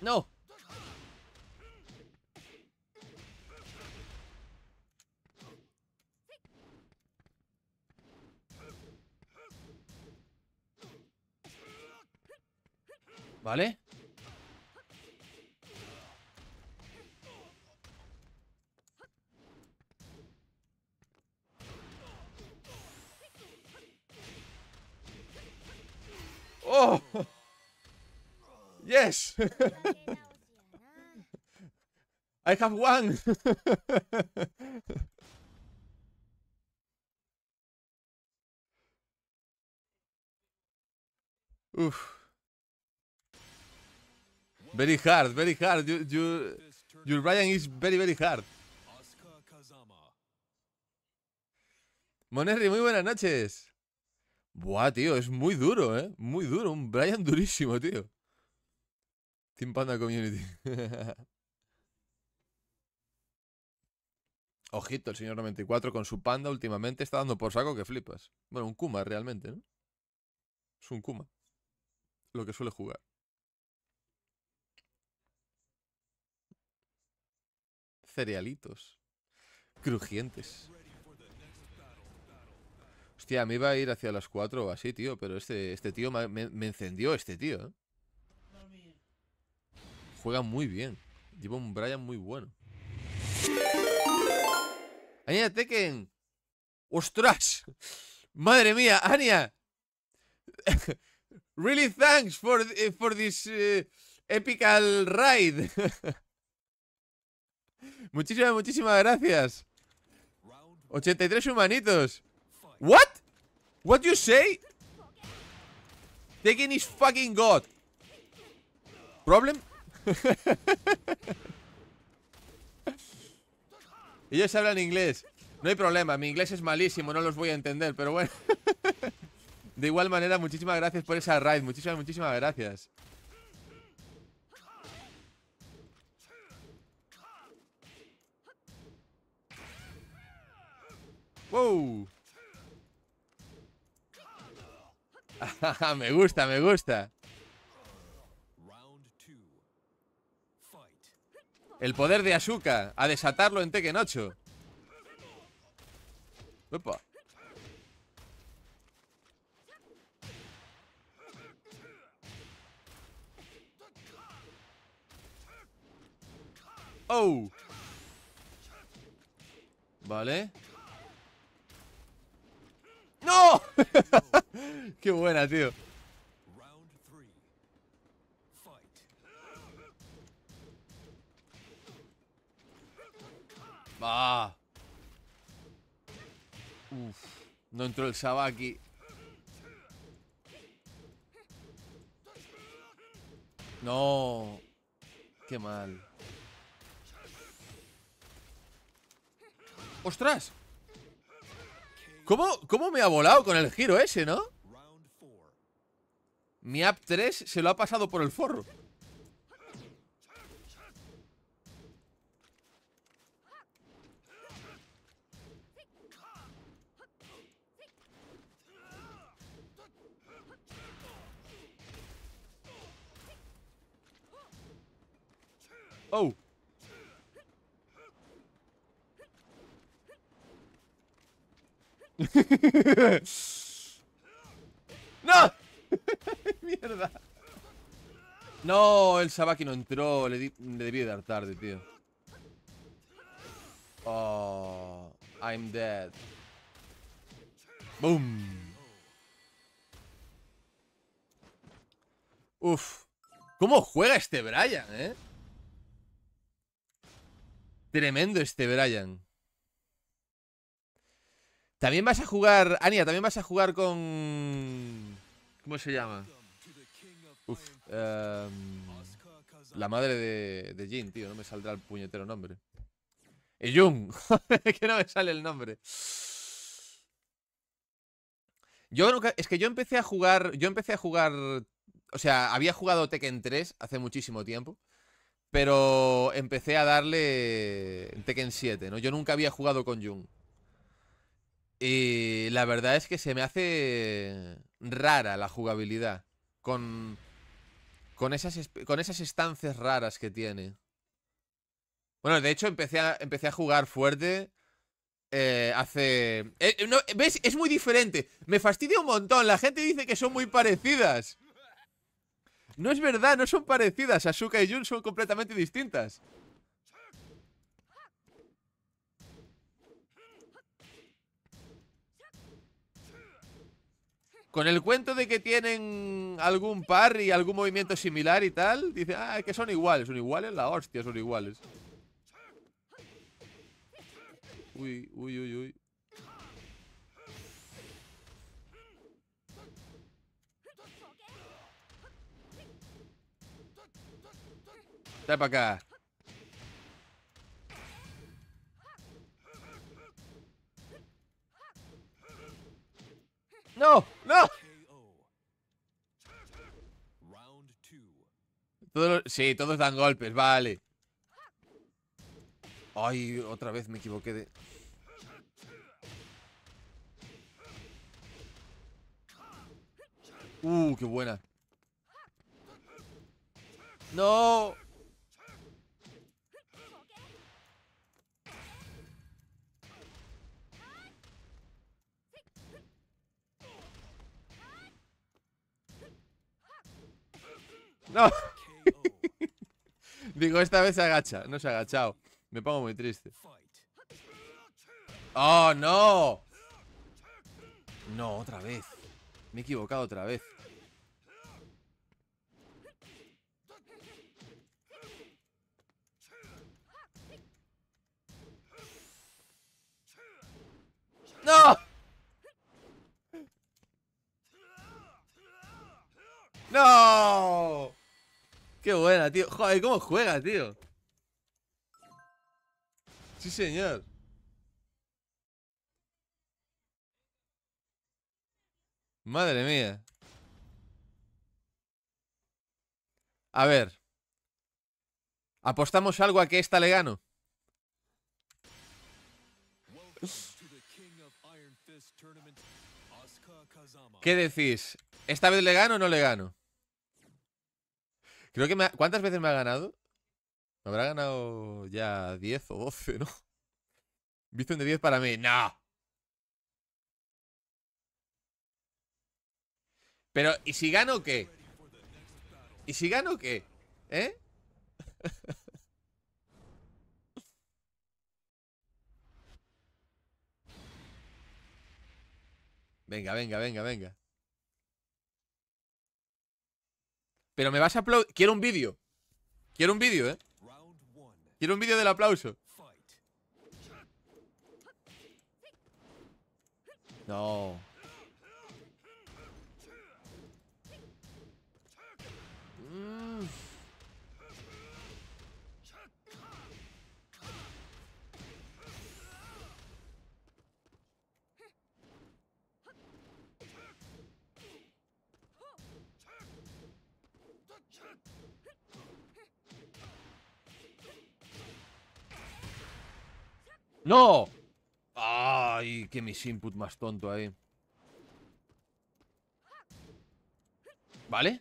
No! ¿Vale? ¡Oh! ¡Yes! I have one. Very hard, very hard. You, you, your Ryan is very, very hard. Monerri, muy buenas noches. Buah, tío, es muy duro, ¿eh? Muy duro, un Brian durísimo, tío. Team Community. Ojito, el señor 94 con su panda últimamente está dando por saco que flipas. Bueno, un Kuma realmente, ¿no? Es un Kuma. Lo que suele jugar. Cerealitos. Crujientes. Hostia, me iba a ir hacia las 4 o así, tío, pero este, este tío me, encendió, este tío. ¿eh? Juega muy bien. Lleva un Brian muy bueno. Anya Tekken. ¡Ostras! Madre mía, Anya. really thanks for, eh, for this eh, epical ride. muchísimas, muchísimas gracias. 83 humanitos. What? What you say? Taking his fucking god. Problem? Ellos hablan inglés. No hay problema, mi inglés es malísimo, no los voy a entender, pero bueno. de igual manera, muchísimas gracias por esa raid. Muchísimas, muchísimas gracias. ¡Wow! me gusta, me gusta. El poder de Asuka. A desatarlo en Tekken 8. Opa. ¡Oh! Vale. ¡No! ¡Qué buena, tío! Va. Ah. No entró el Sabaki. No. Qué mal. ¡Ostras! ¿Cómo, ¿Cómo me ha volado con el giro ese, no? Mi app 3 se lo ha pasado por el forro. Oh. ¡No! ¡Mierda! No, el Sabaki no entró. Le, di, debí dar tarde, tío. Oh, I'm dead. Boom. Uf. ¿Cómo juega este Brian, eh? Tremendo este Brian. También vas a jugar, Ania, también vas a jugar con... ¿Cómo se llama? Em, la madre de, Jin, tío, no me saldrá el puñetero nombre. Eh, Jung, que no me sale el nombre. Yo es que yo empecé a jugar, yo empecé a jugar, o sea, había jugado Tekken 3 hace muchísimo tiempo pero empecé a darle Tekken 7, ¿no? Yo nunca había jugado con Jung. Y la verdad es que se me hace rara la jugabilidad. Con, con, esas, con esas estancias raras que tiene. Bueno, de hecho empecé a, empecé a jugar fuerte eh, hace... Eh, ¿Ves? Es muy diferente. Me fastidia un montón. La gente dice que son muy parecidas. No es verdad, no son parecidas. Asuka y Jun son completamente distintas. Con el cuento de que tienen algún par y algún movimiento similar y tal, dice, ah, que son iguales, son iguales, la hostia, son iguales. Uy, uy, uy, uy. Está para acá. No, no. sí, todos dan golpes, vale. Ay, otra vez me equivoqué de... Uh, qué buena. No. Digo, esta vez se agacha. No se ha agachado. Me pongo muy triste. ¡Oh, no! No, otra vez. Me he equivocado otra vez. ¡No! ¡No! Qué buena, tío. Joder, ¿cómo juega, tío? Sí, señor. Madre mía. A ver. ¿Apostamos algo a que esta le gano? ¿Qué decís? ¿Esta vez le gano o no le gano? Creo que me ha... ¿Cuántas veces me ha ganado? Me habrá ganado ya 10 o 12, ¿no? Visten de 10 para mí. ¡No! Pero, ¿y si gano qué? ¿Y si gano qué? ¿Eh? venga, venga, venga, venga. Pero me vas a aplaudir. Quiero un vídeo. Quiero un vídeo, ¿eh? Quiero un vídeo del aplauso. No. ¡No! ¡Ay! Que mis input más tonto ahí. ¿Vale?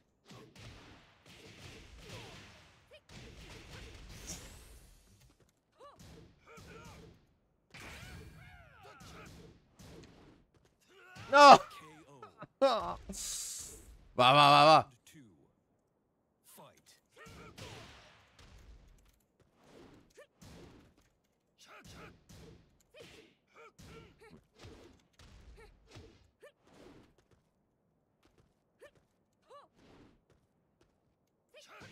¡No! va, va, va.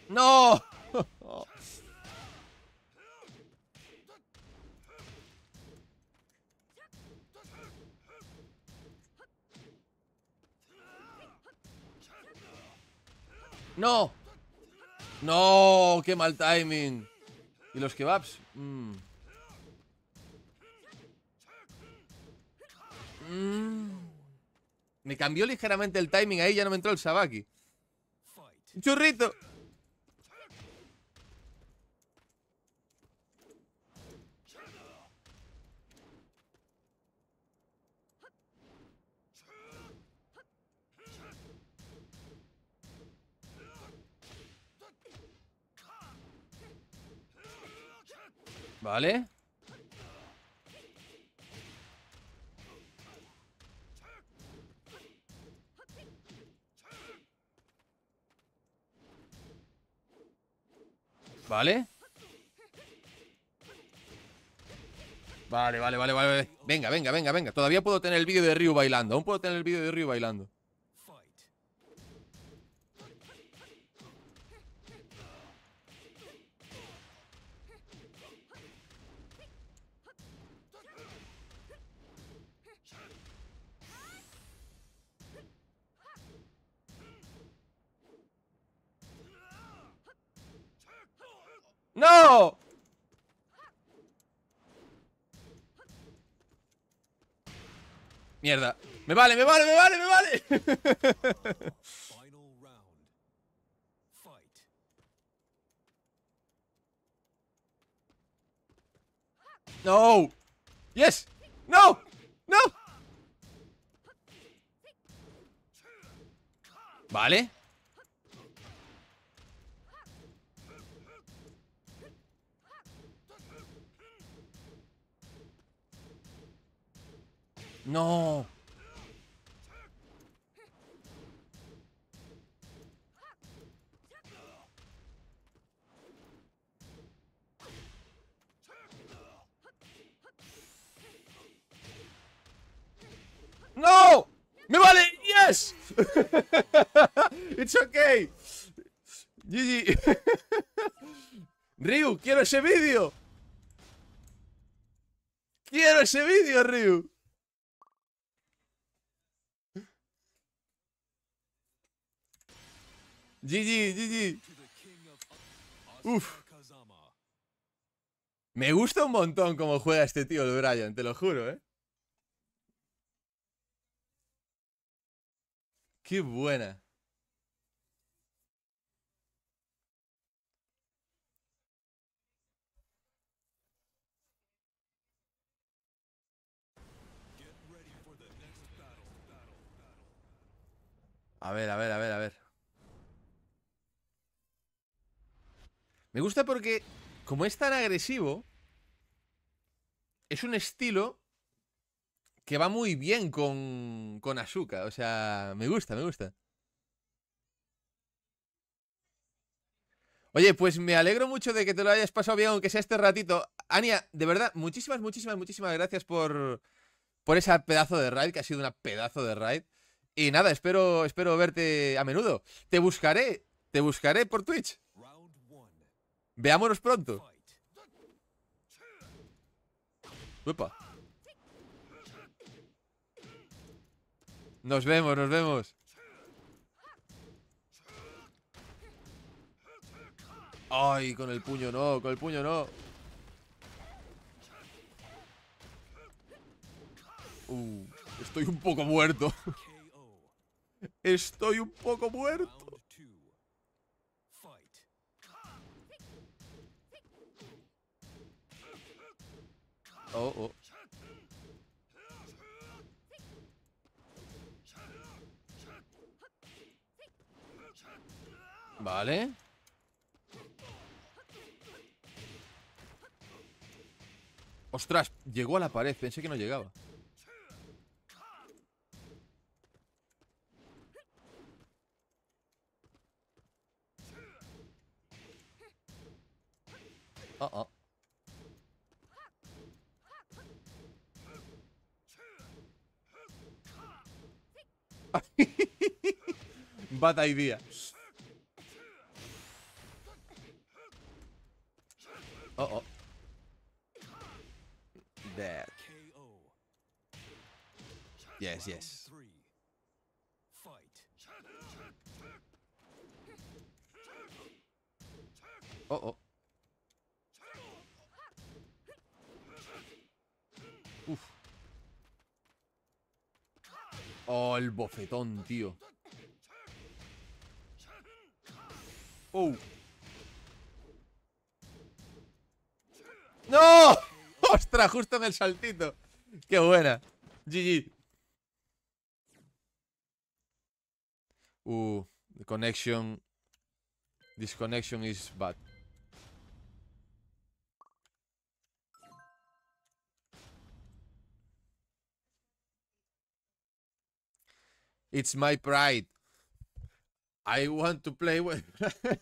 ¡No! ¡No! ¡No! ¡Qué mal timing! ¿Y los kebabs? Mm. Mm. Me cambió ligeramente el timing ahí, ya no me entró el sabaki. ¡Churrito! Vale. Vale. Vale, vale, vale, Venga, venga, venga, venga. Todavía puedo tener el vídeo de Ryu bailando. Aún puedo tener el vídeo de Ryu bailando. ¡No! Mierda. Me vale, me vale, me vale, me vale. no. Yes. No. No. Vale. No. No! ¡Me vale! ¡Yes! ¡It's okay! GG Ryu, quiero ese vídeo. Quiero ese vídeo, Ryu. GG, GG. Uf. Me gusta un montón cómo juega este tío el Brian, te lo juro, ¿eh? Qué buena. A ver, a ver, a ver, a ver. Me gusta porque, como es tan agresivo, es un estilo que va muy bien con, con Asuka. O sea, me gusta, me gusta. Oye, pues me alegro mucho de que te lo hayas pasado bien, aunque sea este ratito. Ania, de verdad, muchísimas, muchísimas, muchísimas gracias por, por esa pedazo de raid, que ha sido una pedazo de raid. Y nada, espero, espero verte a menudo. Te buscaré, te buscaré por Twitch. Veámonos pronto. Uepa. Nos vemos, nos vemos. Ay, con el puño no, con el puño no. Uh, estoy un poco muerto. estoy un poco muerto. Oh, oh, Vale. Ostras, llegó a la pared. Pensé que no llegaba. Bad idea. Oh, oh. Dead. Yes, yes. Oh, oh. Uf. Oh, el bofetón, tío. ¡No! ¡Ostras! Justo en el saltito. ¡Qué buena! GG. Uh, the connection. This is bad. It's my pride. I want to play with. Welcome to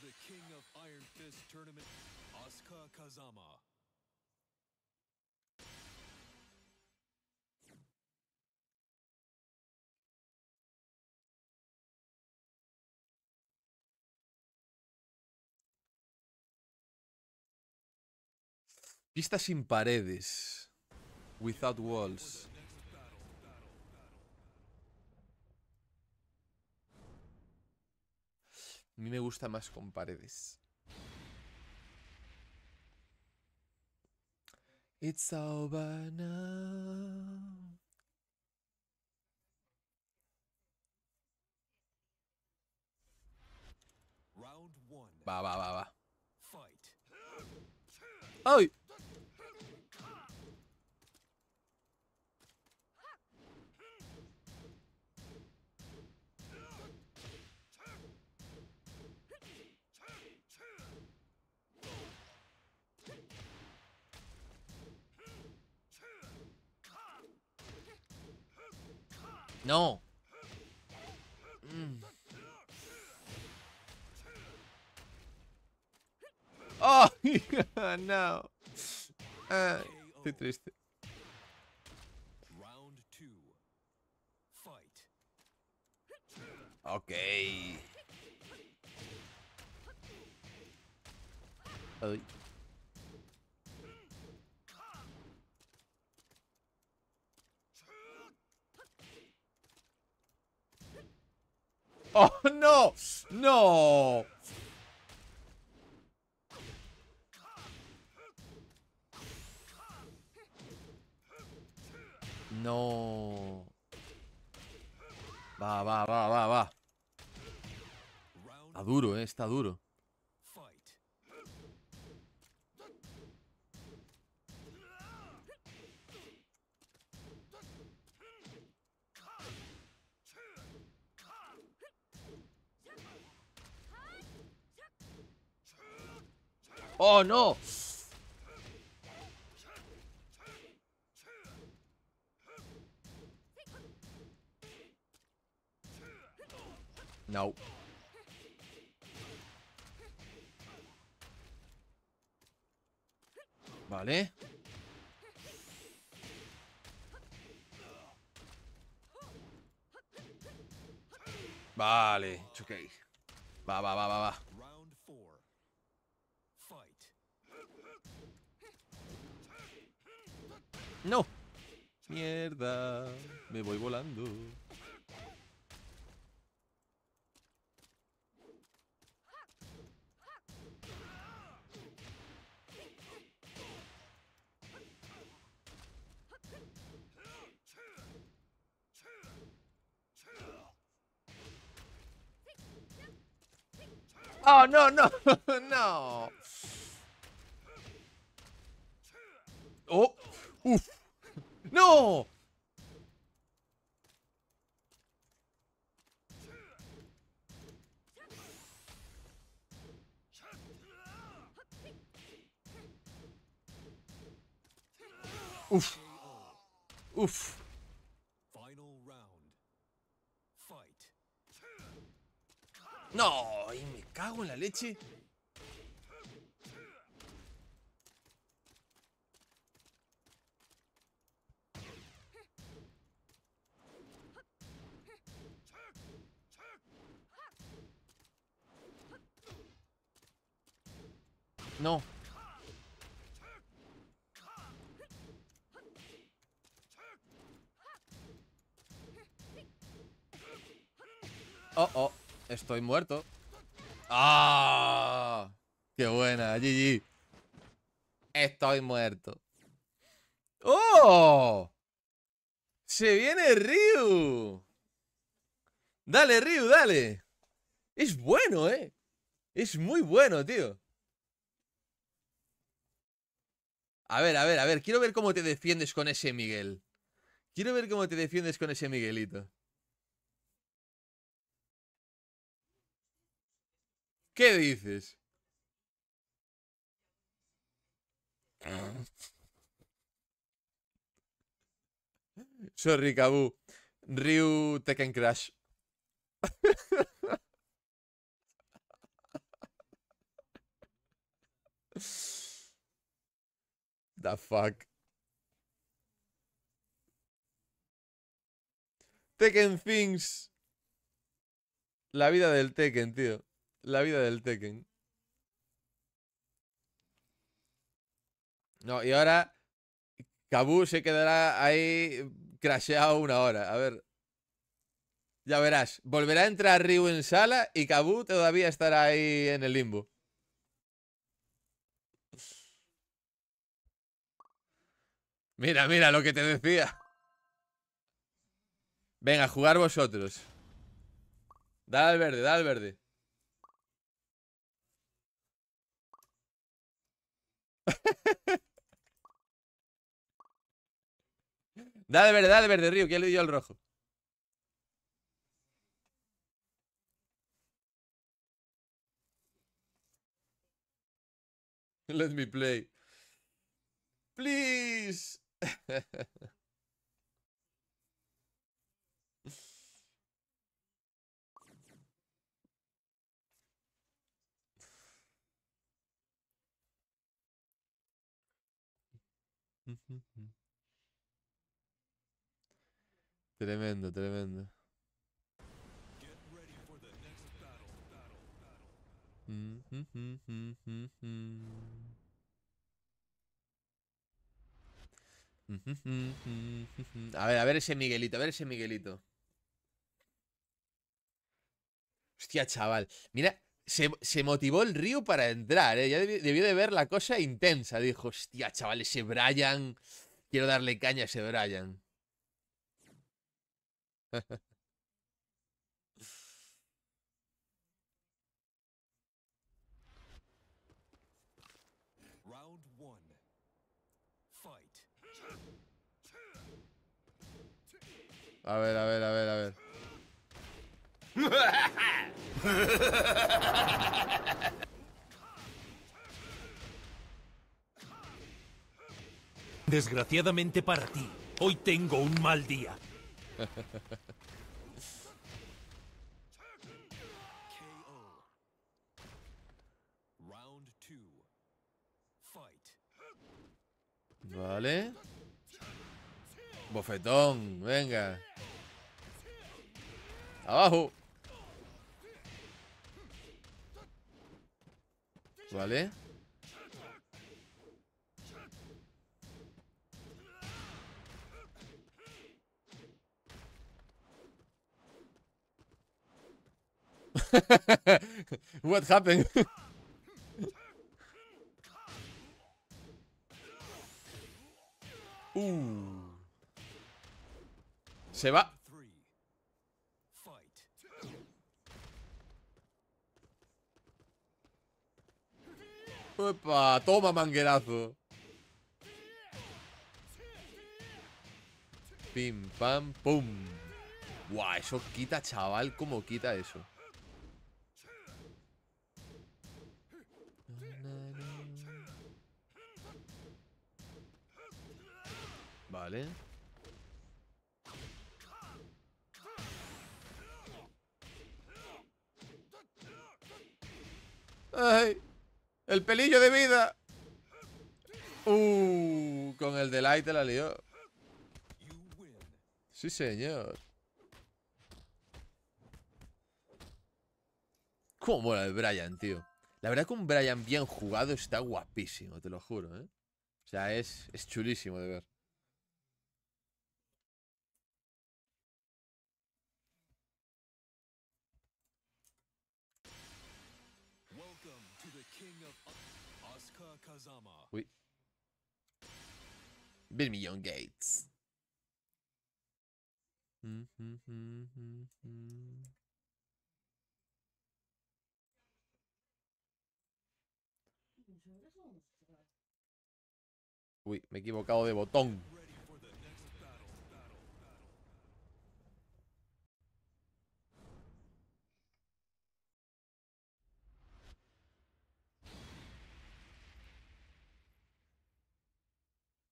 the King of Iron Fist tournament, Asuka Kazama. Pista sin paredes. Without walls. A mí me gusta más con paredes. It's over now. Round one. Va, va, va, va. ¡Ay! No. Mm. Oh, no. Ah, estoy triste. Ok. Ay. Oh, ¡Oh, no! ¡No! No. Va, va, va, va, va. Está duro, eh. Está duro. Oh no! Oh, no, no, no. Oh. Oof. No. No. Oh, oh, estoy muerto. ¡Ah! ¡Qué buena! GG. Estoy muerto. ¡Oh! ¡Se viene Ryu! Dale, Ryu, dale. Es bueno, eh. Es muy bueno, tío. A ver, a ver, a ver. Quiero ver cómo te defiendes con ese Miguel. Quiero ver cómo te defiendes con ese Miguelito. ¿Qué dices? Sorry, Kabu. Ryu Tekken Crash. The fuck. Tekken Things. La vida del Tekken, tío. La vida del Tekken. No, y ahora Kabu se quedará ahí crasheado una hora. A ver. Ya verás. Volverá a entrar Ryu en sala y Kabu todavía estará ahí en el limbo. Mira, mira lo que te decía. Venga, jugar vosotros. Dale al verde, dale al verde. Dale de verde, dale verde, Río, que le dio al rojo. Let me play. Please. Tremendo, tremendo. a ver, a ver ese Miguelito, a ver ese Miguelito. Hostia, chaval. Mira, se, motivó el río para entrar, ¿eh? Ya debió, debió, de ver la cosa intensa. Dijo, hostia, chaval, ese Brian. Quiero darle caña a ese Brian. A ver, a ver, a ver, a ver. Desgraciadamente para ti, hoy tengo un mal día. Vale. Bofetón, venga. Abajo. Vale. What happened? Uh. Se va. toma manguerazo. Pim, pam, pum. Guau, eso quita, chaval, Como quita eso. ¡Ay! ¡El pelillo de vida! ¡Uh! Con el delight la lió. Sí, señor. Cómo mola el Brian, tío. La verdad que un Brian bien jugado está guapísimo, te lo juro, ¿eh? O sea, es, es chulísimo de ver. Bill Millón Gates. Uy, me he equivocado de botón.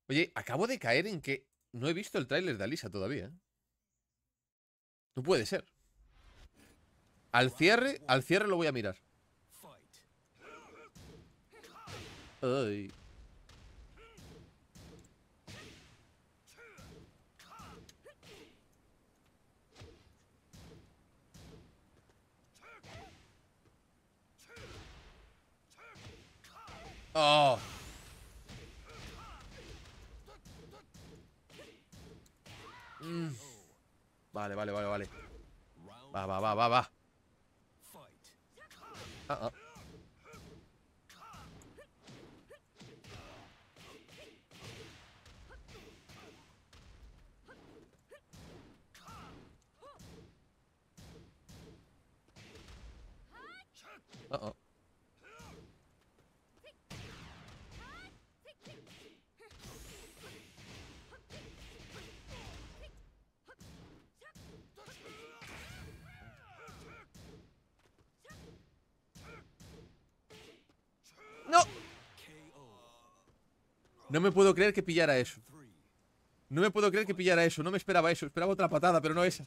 Oye, acabo de caer en que no he visto el tráiler de Alisa todavía. ¿eh? No puede ser. Al cierre, al cierre lo voy a mirar. Ay. Oh. Mm. Vale, vale, vale, vale. Va, va, va, va, va. Ah, ah. Uh -oh. No me puedo creer que pillara eso. No me puedo creer que pillara eso. No me esperaba eso. Esperaba otra patada, pero no esa.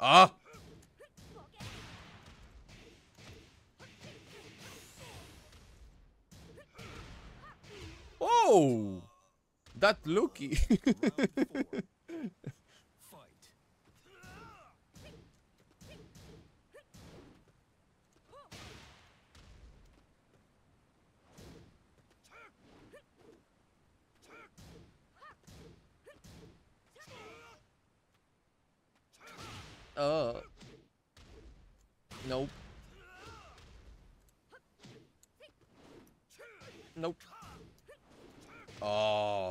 ¡Ah! ¡Oh! That lucky. up. Nope. Nope. Oh.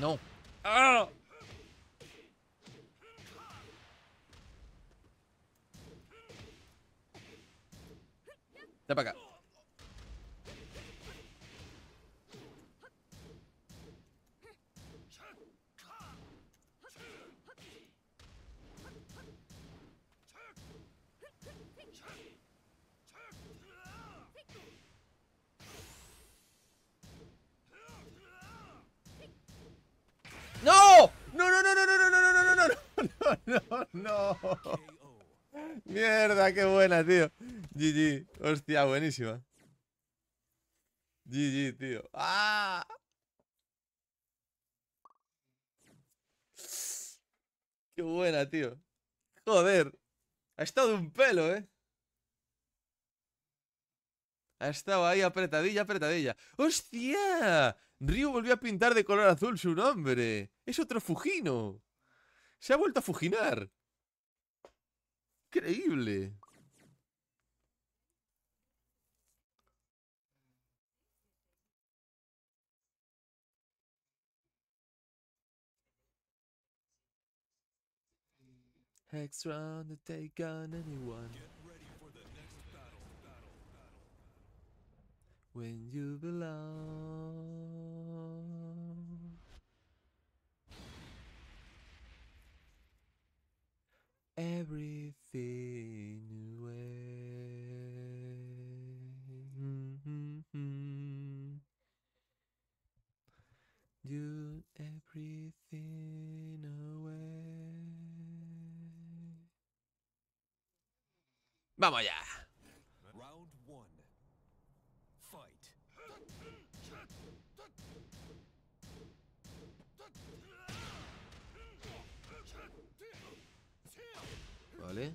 No. no, no. Mierda, qué buena, tío. GG. Hostia, buenísima. GG, tío. ¡Ah! Qué buena, tío. Joder. Ha estado un pelo, ¿eh? Ha estado ahí apretadilla, apretadilla. ¡Hostia! Ryu volvió a pintar de color azul su nombre. Es otro Fujino. Se ha vuelto a fuginar. Increíble. Hex round to take on anyone. Get ready for the next Battle, battle, battle. When you belong. Vamos allá. Vale.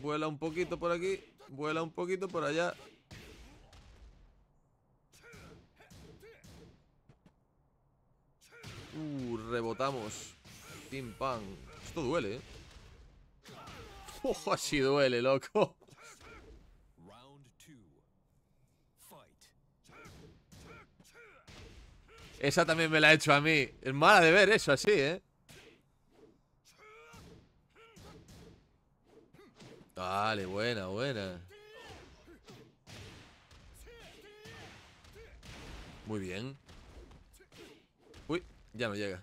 Vuela un poquito por aquí, vuela un poquito por allá. Uh, rebotamos. Pim esto duele, ¿eh? Oh, así duele, loco. Esa también me la ha hecho a mí. Es mala de ver eso así, ¿eh? Dale, buena, buena. Muy bien. Uy, ya no llega.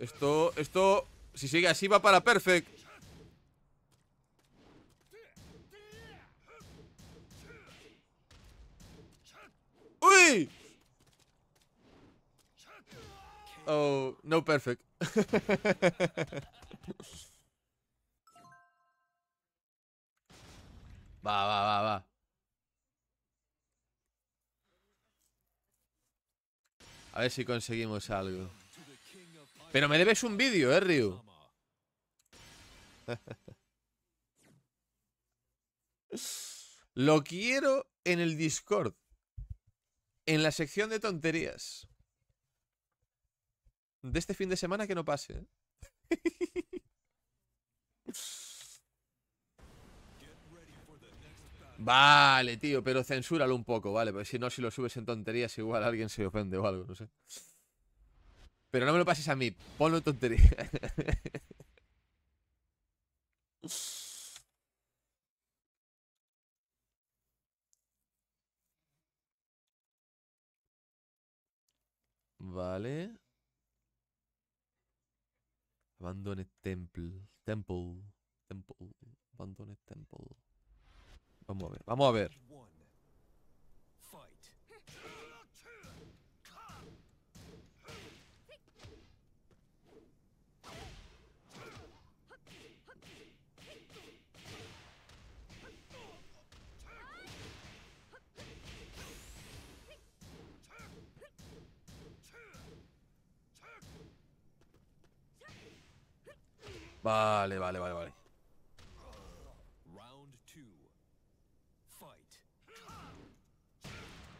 Esto, esto, si sigue así va para perfect ¡Uy! Oh, no perfect Va, va, va, va A ver si conseguimos algo pero me debes un vídeo, eh, Ryu. Lo quiero en el Discord. En la sección de tonterías. De este fin de semana que no pase. ¿eh? Vale, tío, pero censúralo un poco, vale. Porque si no, si lo subes en tonterías, igual alguien se ofende o algo, no sé. Pero no me lo pases a mí, ponlo en tontería. Vale. Abandoned Temple. Temple. Temple. Abandoned Temple. Vamos a ver. Vamos a ver. Vale, vale, vale, vale.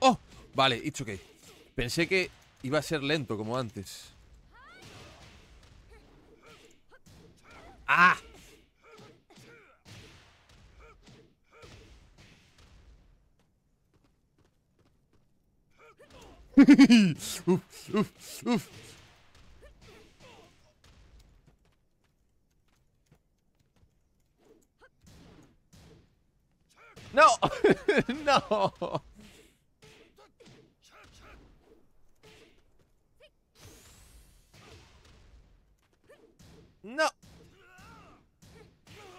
¡Oh! Vale, it's okay. Pensé que iba a ser lento como antes. ¡Ah! uf, No! no! No!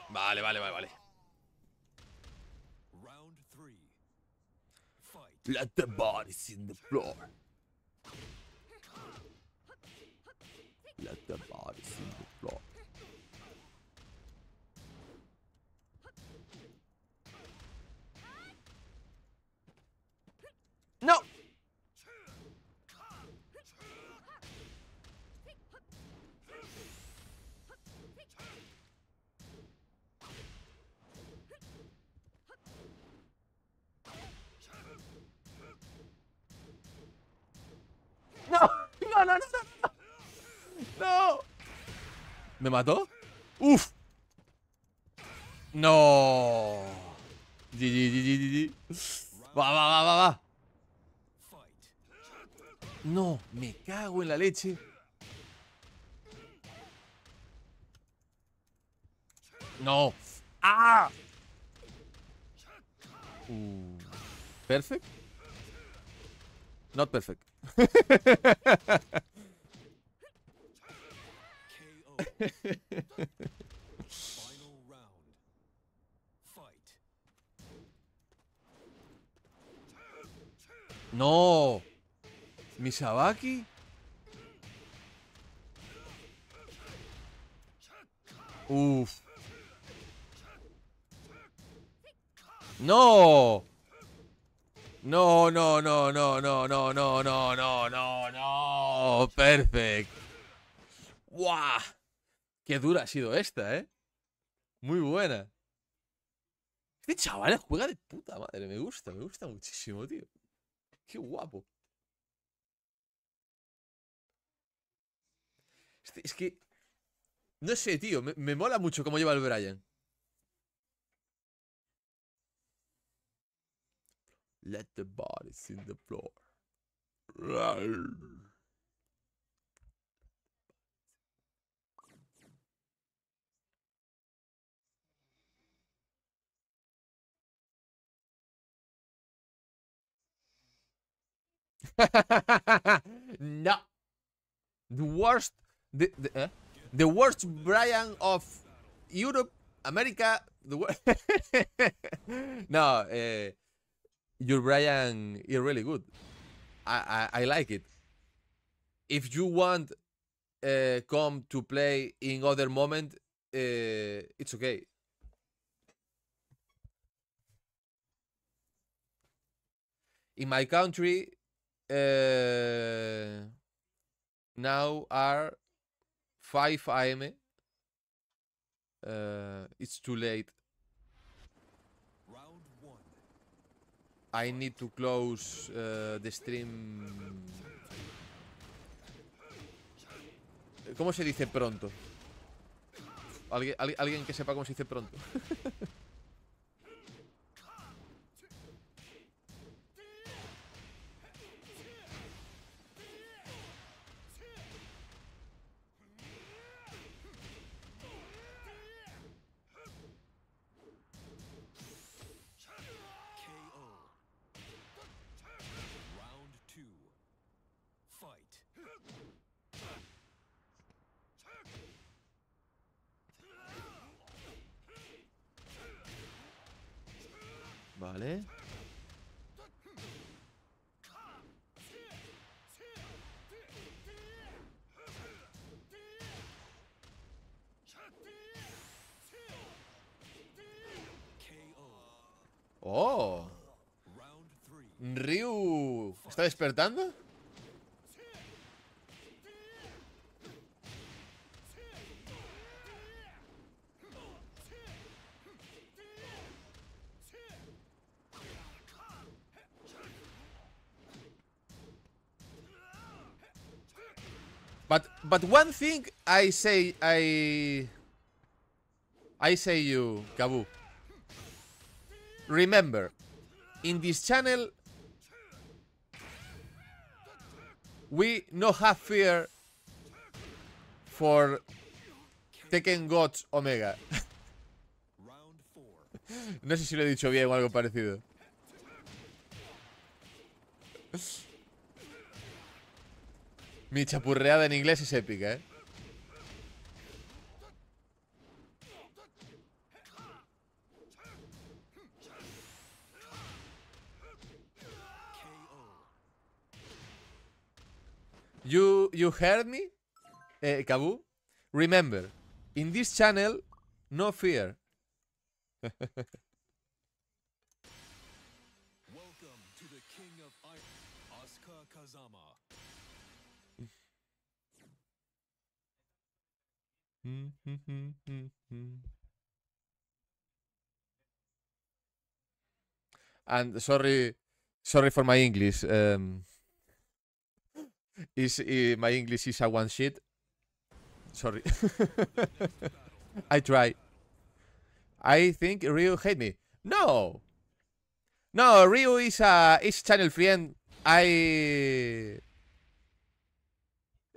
Vale, vale, vale, vale. Round three. Fight. Let the bodies see the floor. Let the bodies see the No, no, no, no, no. ¿Me mató? ¡Uf! No. Va, va, va, va, va. No, me cago en la leche. No. ¡Ah! Uh. perfect? Not perfect. no. Misabaki. Uf. No. No, no, no, no, no, no, no, no, no, no, no. Perfect. ¡Guau! Qué dura ha sido esta, ¿eh? Muy buena. Este chaval juega de puta madre. Me gusta, me gusta muchísimo, tío. Qué guapo. Este, es que... No sé, tío. Me, me mola mucho cómo lleva el Brian. Let the bodies in the floor. no. The worst the the, eh? the worst Brian of Europe, America, the worst. no, eh your Brian is really good. I, I, I like it. If you want uh, come to play in other moment, uh, it's okay. In my country, uh, now are 5 a.m. Uh, it's too late. I need to close uh, the stream. ¿Cómo se dice pronto? alguien que sepa cómo se dice pronto. ¿Está despertando? But but one thing I say I I say you, Kabu. Remember, in this channel We no have fear for Tekken Gods Omega. no sé si lo he dicho bien o algo parecido. Mi chapurreada en inglés es épica, ¿eh? You you heard me, uh, eh, Kabu? Remember, in this channel, no fear. and sorry, sorry for my English. Um, Is, my English is a one shit. Sorry. I try. I think Ryu hate me. No. No, Ryu is a is channel friend. I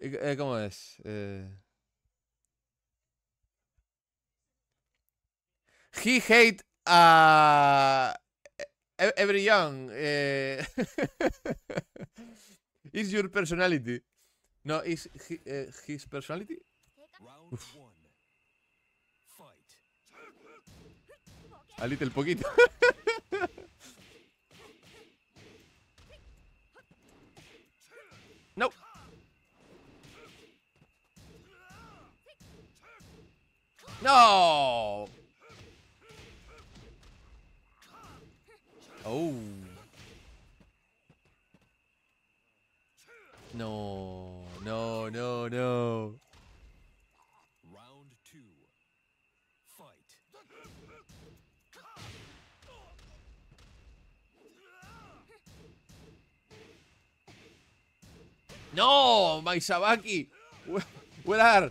eh, eh, ¿Cómo es? Eh. He hate uh, e-, every young. Eh... Is your personality? No, is he, uh, his personality? A little poquito. no. No. Oh. No, no, no, no. Round two. Fight. No, my Sabaki. Where are?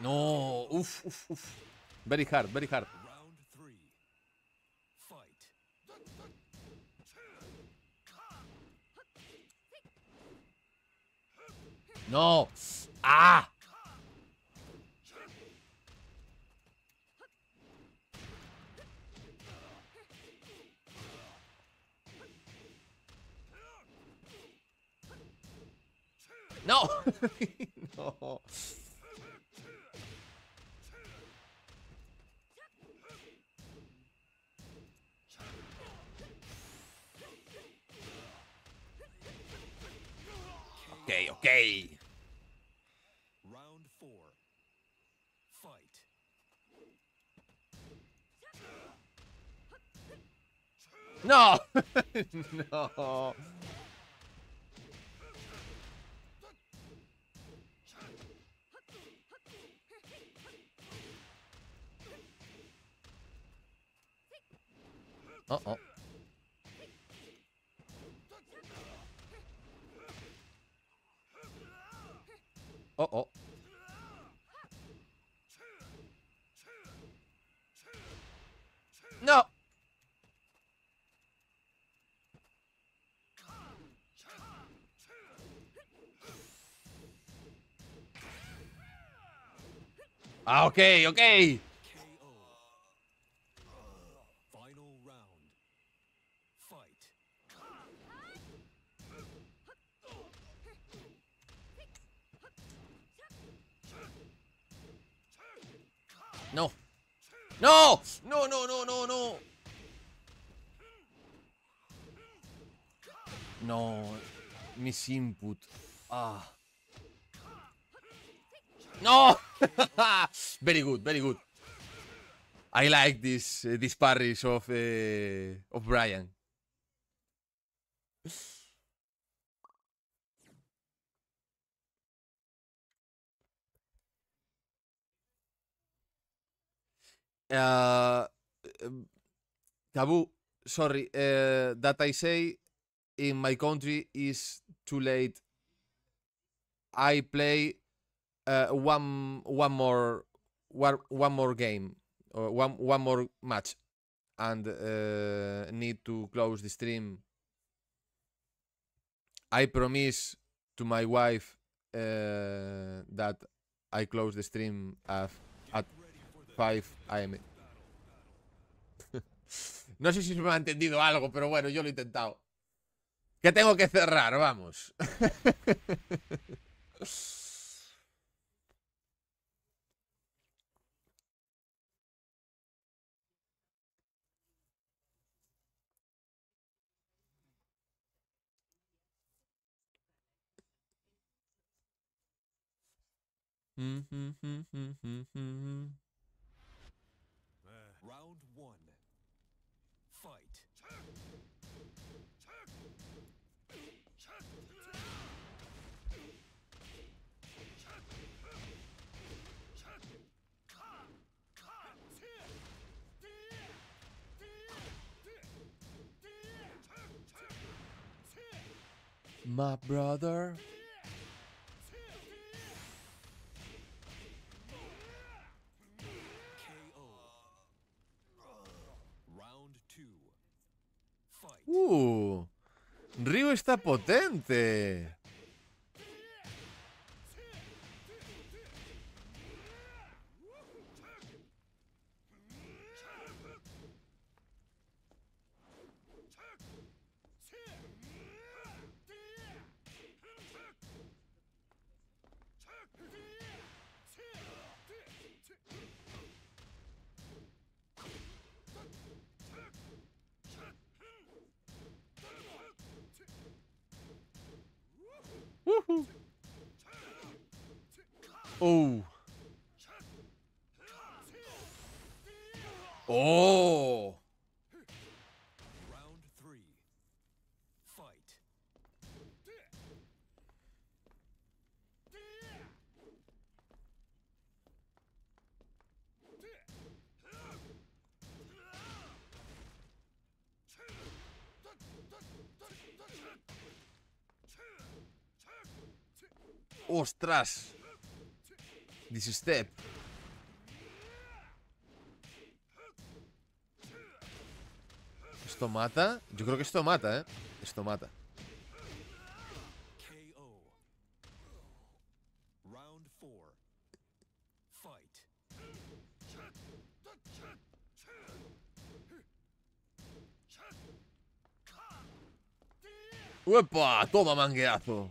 No, Uff! oof, oof. Very hard, very hard. No! Ah! No! no! Okay, okay. No! no! Uh-oh. Uh-oh. No! Ah, ok, ok. No. No! No, no, no, no, no. No. Miss input. Ah. No! very good, very good. I like this uh, this parries of uh, of Brian. Uh, taboo. Sorry, uh, that I say in my country is too late. I play Uh, one, one more one more game or one one more match and uh, need to close the stream. I promise to my wife uh, that I close the stream at, at 5 am. no sé si se me ha entendido algo, pero bueno, yo lo he intentado. Que tengo que cerrar, vamos. Round one. Fight. My brother. Uh, ¡Río está potente. Oh. Oh. Round three. Fight. ¡Ostras! Dice step Esto mata. Yo creo que esto mata, ¿eh? Esto mata. ¡Uepa! Toma, mangueazo.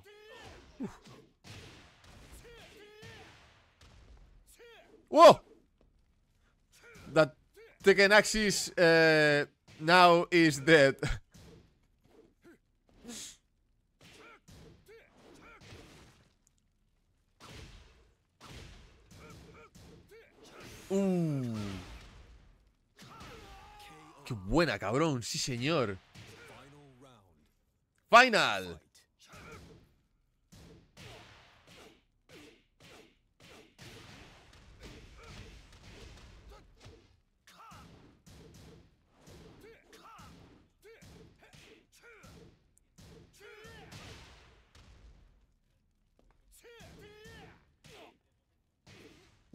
Wow, That Tekken Axis uh, now is dead. Uh. ¡Qué buena, cabrón! ¡Sí, señor! Final.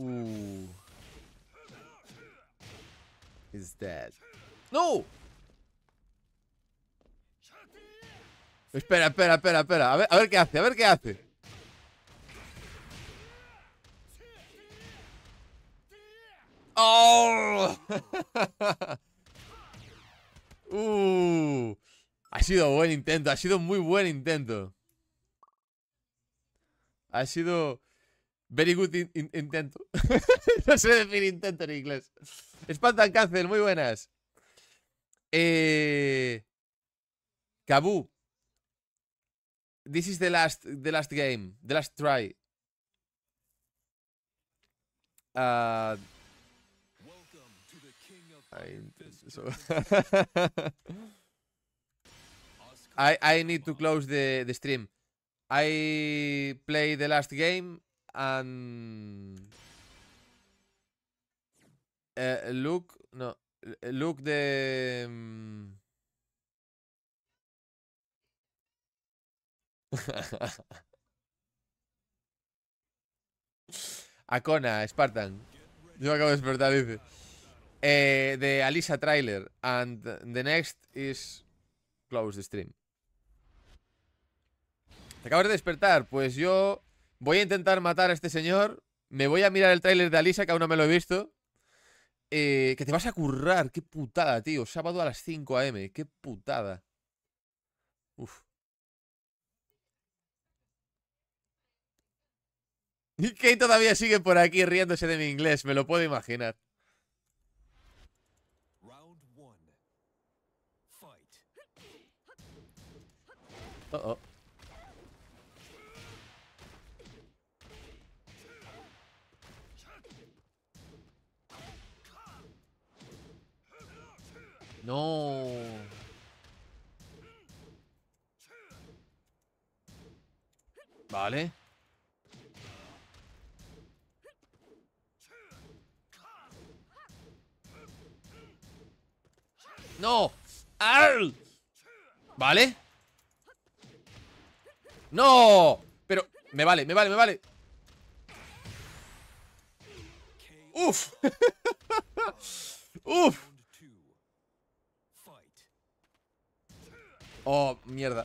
Uh. ¡No! Espera, espera, espera, espera. A ver, qué hace, a ver qué hace. ¡Oh! Uh. ha sido buen intento, ha sido muy buen intento. Ha sido Very good intento. no sé decir intento en inglés. Espantan Cancel, muy buenas. Eh. Kabu. This is the last, the last game, the last try. Uh, I, I, need to close the, the stream. I play the last game and... Eh, Luke, no, Luke de... Mm, Acona, Spartan. Yo acabo de despertar, dice. Eh, de Alisa Trailer. And the next is close the stream. ¿Te acabas de despertar? Pues yo Voy a intentar matar a este señor. Me voy a mirar el tráiler de Alisa, que aún no me lo he visto. Eh, que te vas a currar. Qué putada, tío. Sábado a las 5 a.m. Qué putada. Uf. Y Kate todavía sigue por aquí riéndose de mi inglés. Me lo puedo imaginar. No. Vale. No. Vale. No. Pero me vale, me vale, me vale. Uf. Uf. Oh, mierda.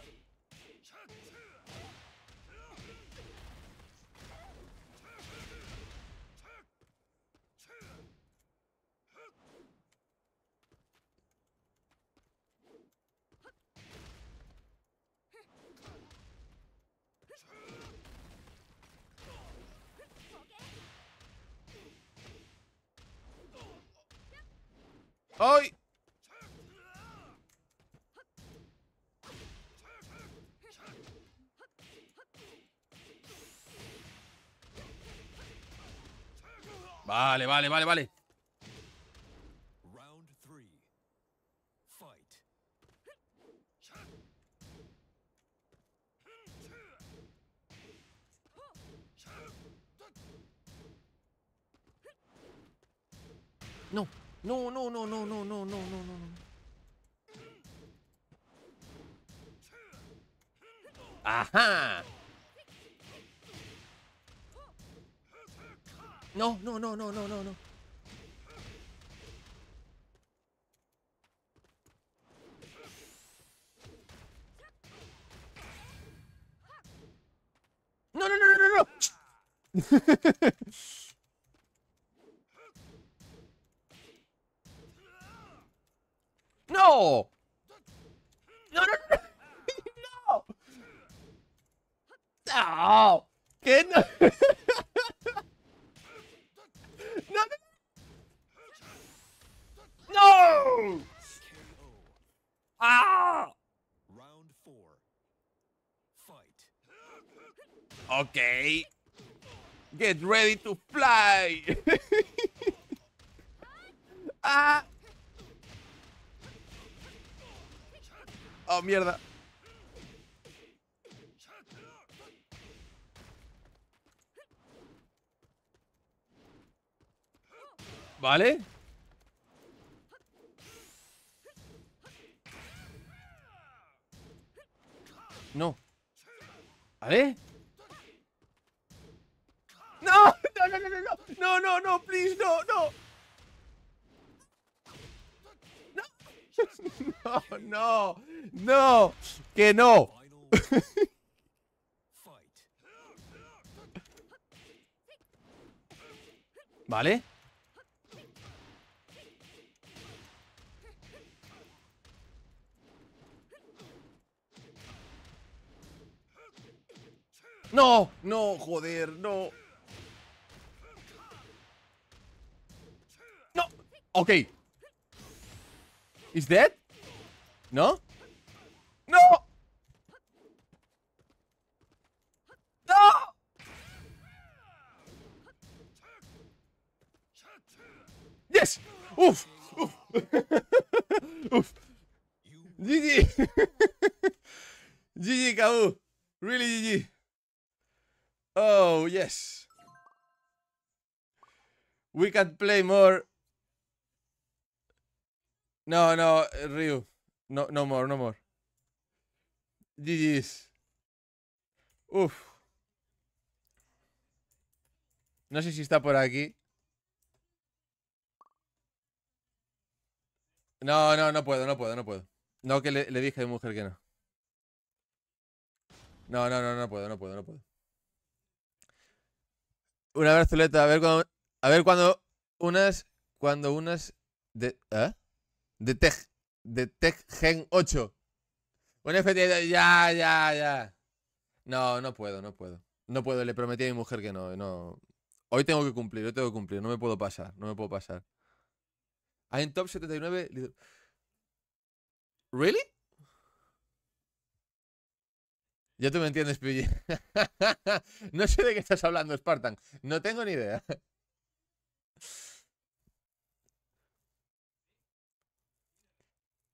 ¡Ay! Vale, vale, vale, vale. No, no, no, no, no, no, no, no, no, no. Ajá. No, no, no, no, no, no, no. No, no, no, no, no, no! no! No, no, no! no! No! Good! Ah! Round four. Fight. Okay. Get ready to fly. ah! Oh, mierda. ¿Vale? No. ¿Vale? ¡No! ¡No, ver. No, no, no, no, no, no, no, no, please, no, no. No, no, no, que no. vale. No, no, joder, no. No. Ok. ¿Is dead? ¿No? ¡No! ¡No! ¡Yes! ¡Uf! ¡Uf! ¡Uf! GG! GG, Really GG. We can play more. No, no, Ryu. No, no more, no more. GG's. Uf. No sé si está por aquí. No, no, no puedo, no puedo, no puedo. No, que le, dije a mi mujer que no. No, no, no, no puedo, no puedo, no puedo. Una brazuleta, a ver cuando... A ver, cuando unas. Cuando unas. De, ¿Eh? De Tech. De Tech Gen 8. Un FT. Ya, ya, ya. No, no puedo, no puedo. No puedo, le prometí a mi mujer que no. no. Hoy tengo que cumplir, hoy tengo que cumplir. No me puedo pasar, no me puedo pasar. Hay en top 79. ¿Really? Ya tú me entiendes, Pidgey. no sé de qué estás hablando, Spartan. No tengo ni idea.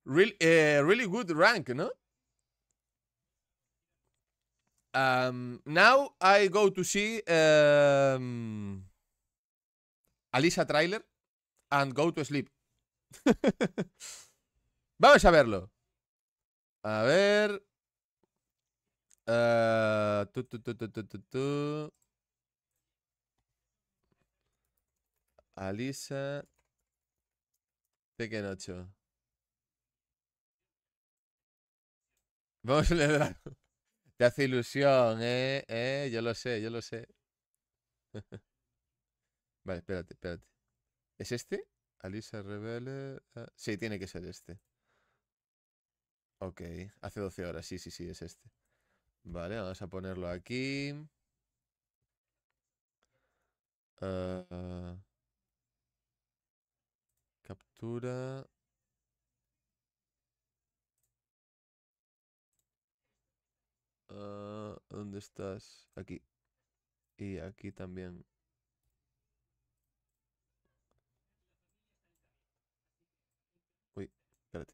really, eh, really good rank, ¿no? Um, now I go to see um, Alisa Trailer and go to sleep. Vamos a verlo. A ver. Uh, tu, tu, tu, Alisa Te Vamos a leer. Te hace ilusión, ¿eh? ¿eh? Yo lo sé, yo lo sé. vale, espérate, espérate. ¿Es este? Alisa Revele... Ah, sí, tiene que ser este. Ok, hace 12 horas. Sí, sí, sí, es este. Vale, vamos a ponerlo aquí. Ah, captura. Ah, ¿Dónde estás? Aquí. Y aquí también. Uy, espérate.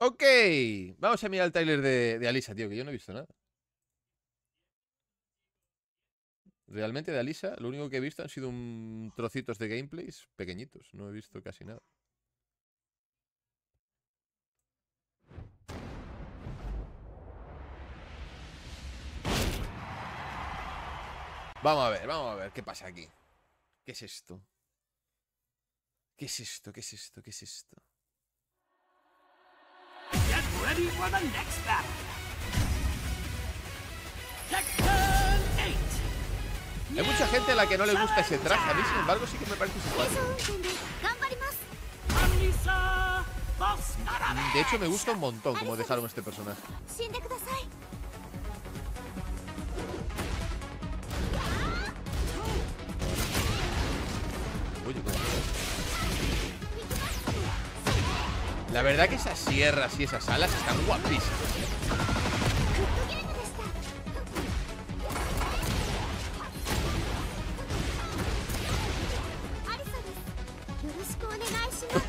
Ok, vamos a mirar el trailer de, de Alisa, tío, que yo no he visto nada. Realmente de Alisa, lo único que he visto han sido un trocitos de gameplays pequeñitos. No he visto casi nada. Vamos a ver, vamos a ver qué pasa aquí. ¿Qué es esto? ¿Qué es esto? ¿Qué es esto? ¿Qué es esto? Hay mucha gente a la que no le gusta ese traje, a mí sin embargo sí que me parece simpático. De hecho me gusta un montón como dejaron este personaje. La verdad que esas sierras y esas alas están guapísimas. ¿eh?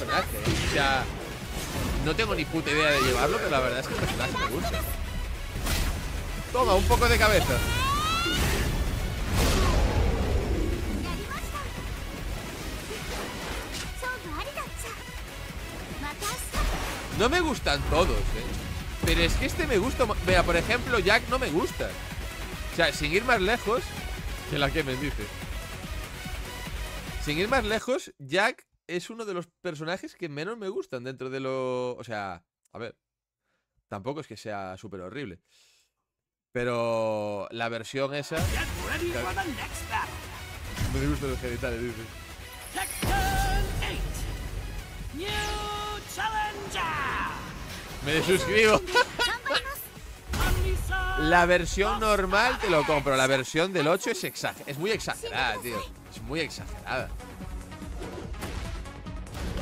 O sea, no tengo ni puta idea de llevarlo, pero la verdad es que el personaje me gusta. Toma, un poco de cabeza. No me gustan todos, eh. Pero es que este me gusta. Vea, por ejemplo, Jack no me gusta. O sea, sin ir más lejos. Que la que me dice. Sin ir más lejos, Jack es uno de los personajes que menos me gustan dentro de lo. O sea, a ver. Tampoco es que sea súper horrible. Pero la versión esa. Me gustan los genitales, dice. Me suscribo. la versión normal te lo compro. La versión del 8 es, exager es muy exagerada, tío. Es muy exagerada.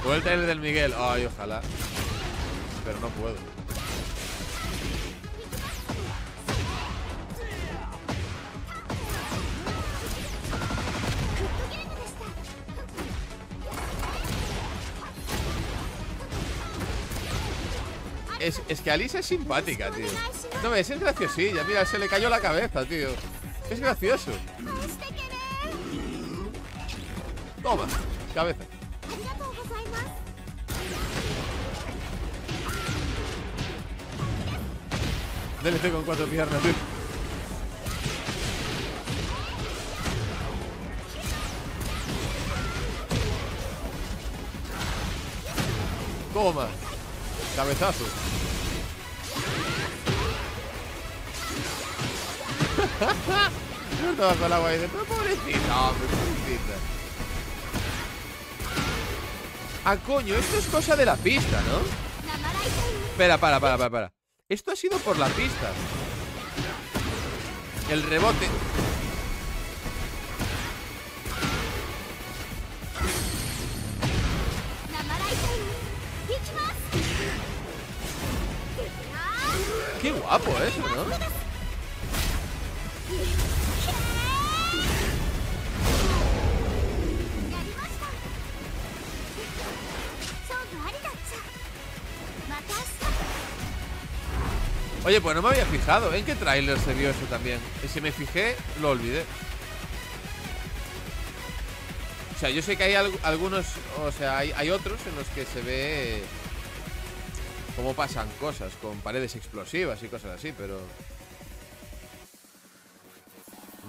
Vuelve el del Miguel. Ay, ojalá. Pero no puedo. Es, que Alice es simpática, tío. No ves, es graciosilla. Mira, se le cayó la cabeza, tío. Es gracioso. Toma, cabeza. DLC con cuatro piernas, tío. Toma. Cabezazo. Yo estaba con el agua y dije, pero pobrecita, hombre, pobrecita. Ah, coño, esto es cosa de la pista, ¿no? Espera, para, para, para, para. Esto ha sido por la pista El rebote Qué guapo eso, ¿no? Oye, pues no me había fijado. ¿eh? ¿En qué trailer se vio eso también? Y si me fijé, lo olvidé. O sea, yo sé que hay algunos, o sea, hay, hay, otros en los que se ve cómo pasan cosas con paredes explosivas y cosas así, pero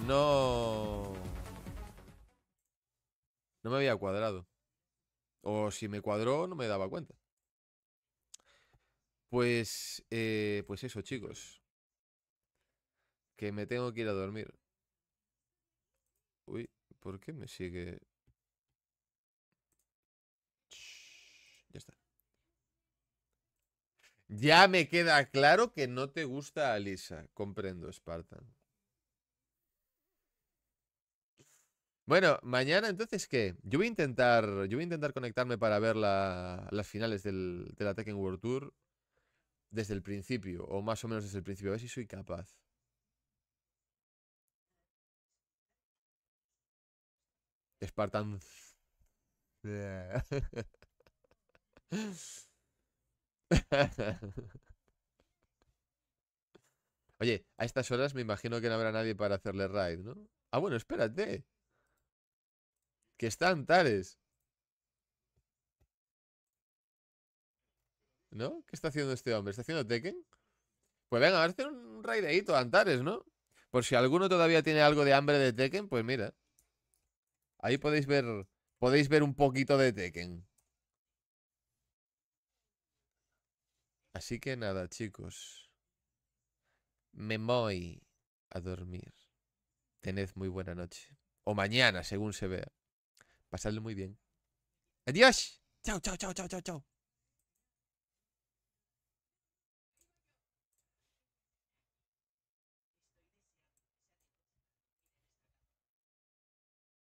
no no me había cuadrado. O si me cuadró, no me daba cuenta. Pues, eh, pues eso, chicos. Que me tengo que ir a dormir. Uy, ¿por qué me sigue? Ya está. Ya me queda claro que no te gusta Alisa. Comprendo, Spartan. Bueno, mañana entonces qué? Yo voy a intentar, yo voy a intentar conectarme para ver las finales del, de la Tekken World Tour desde el principio, o más o menos desde el principio, a ver si soy capaz. Espartan Oye, a estas horas me imagino que no habrá nadie para hacerle raid, ¿no? Ah, bueno, espérate. Que están tales. ¿No? ¿Qué está haciendo este hombre? ¿Está haciendo Tekken? Pues venga, a hacer un raideito a Antares, ¿no? Por si alguno todavía tiene algo de hambre de Tekken, pues mira. Ahí podéis ver. Podéis ver un poquito de Tekken. Así que nada, chicos. Me voy a dormir. Tened muy buena noche. O mañana, según se vea. Pasadlo muy bien. Adiós. Chao, chao, chao, chao, chao, chao.